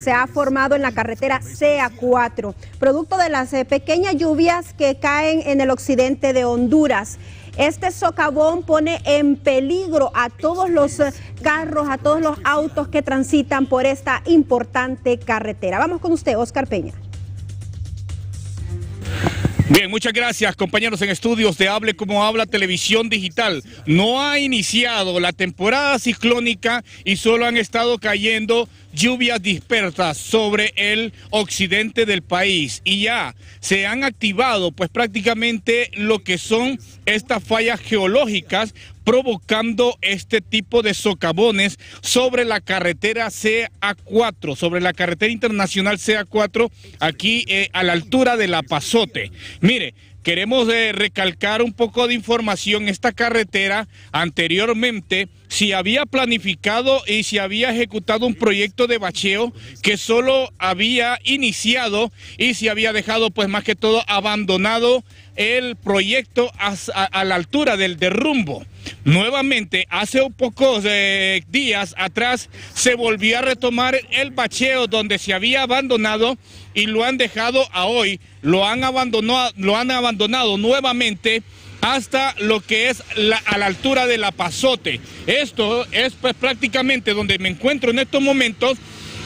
se ha formado en la carretera CA4, producto de las eh, pequeñas lluvias que caen en el occidente de Honduras. Este socavón pone en peligro a todos los eh, carros, a todos los autos que transitan por esta importante carretera. Vamos con usted, Oscar Peña. Bien, muchas gracias compañeros en estudios de Hable como habla Televisión Digital. No ha iniciado la temporada ciclónica y solo han estado cayendo lluvias dispersas sobre el occidente del país y ya se han activado pues prácticamente lo que son estas fallas geológicas provocando este tipo de socavones sobre la carretera CA4, sobre la carretera internacional CA4, aquí eh, a la altura de La Pasote. Mire, queremos eh, recalcar un poco de información. Esta carretera anteriormente si había planificado y si había ejecutado un proyecto de bacheo que solo había iniciado y si había dejado pues más que todo abandonado el proyecto a la altura del derrumbo. Nuevamente, hace pocos días atrás se volvió a retomar el bacheo donde se había abandonado y lo han dejado a hoy, lo han abandonado, nuevamente hasta lo que es a la altura de la Pasote. Esto es pues, prácticamente donde me encuentro en estos momentos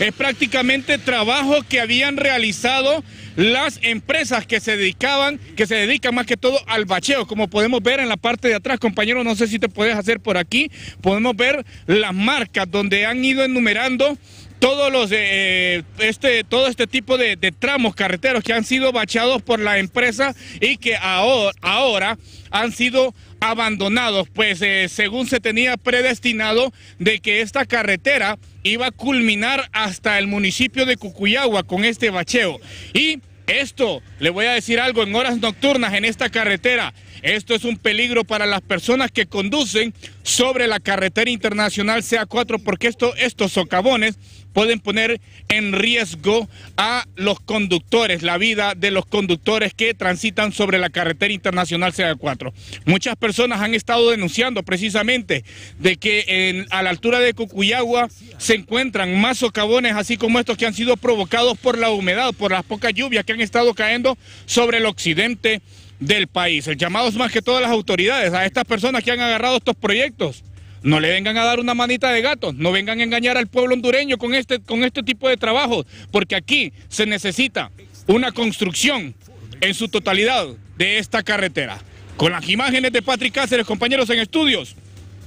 es prácticamente trabajo que habían realizado las empresas que se dedicaban, que se dedican más que todo al bacheo, como podemos ver en la parte de atrás, compañero, no sé si te puedes hacer por aquí, podemos ver las marcas donde han ido enumerando todos los eh, eh, este todo este tipo de, tramos carreteros que han sido bacheados por la empresa y que ahora, han sido abandonados pues eh, según se tenía predestinado de que esta carretera iba a culminar hasta el municipio de Cucuyagua con este bacheo. Y esto, le voy a decir algo, en horas nocturnas en esta carretera esto es un peligro para las personas que conducen sobre la carretera internacional CA4 porque estos socavones pueden poner en riesgo a los conductores, la vida de los conductores que transitan sobre la carretera internacional CA4. Muchas personas han estado denunciando precisamente de que a la altura de Cucuyagua se encuentran más socavones así como estos que han sido provocados por la humedad, por las pocas lluvias que han estado cayendo sobre el occidente del país. El llamado es más que todas las autoridades, a estas personas que han agarrado estos proyectos. No le vengan a dar una manita de gato, no vengan a engañar al pueblo hondureño con este, con este tipo de trabajo porque aquí se necesita una construcción en su totalidad de esta carretera. Con las imágenes de Patrick Cáceres, compañeros en estudios,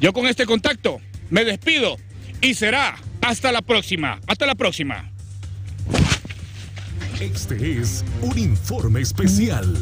yo con este contacto me despido y será hasta la próxima. Hasta la próxima. Este es un informe especial.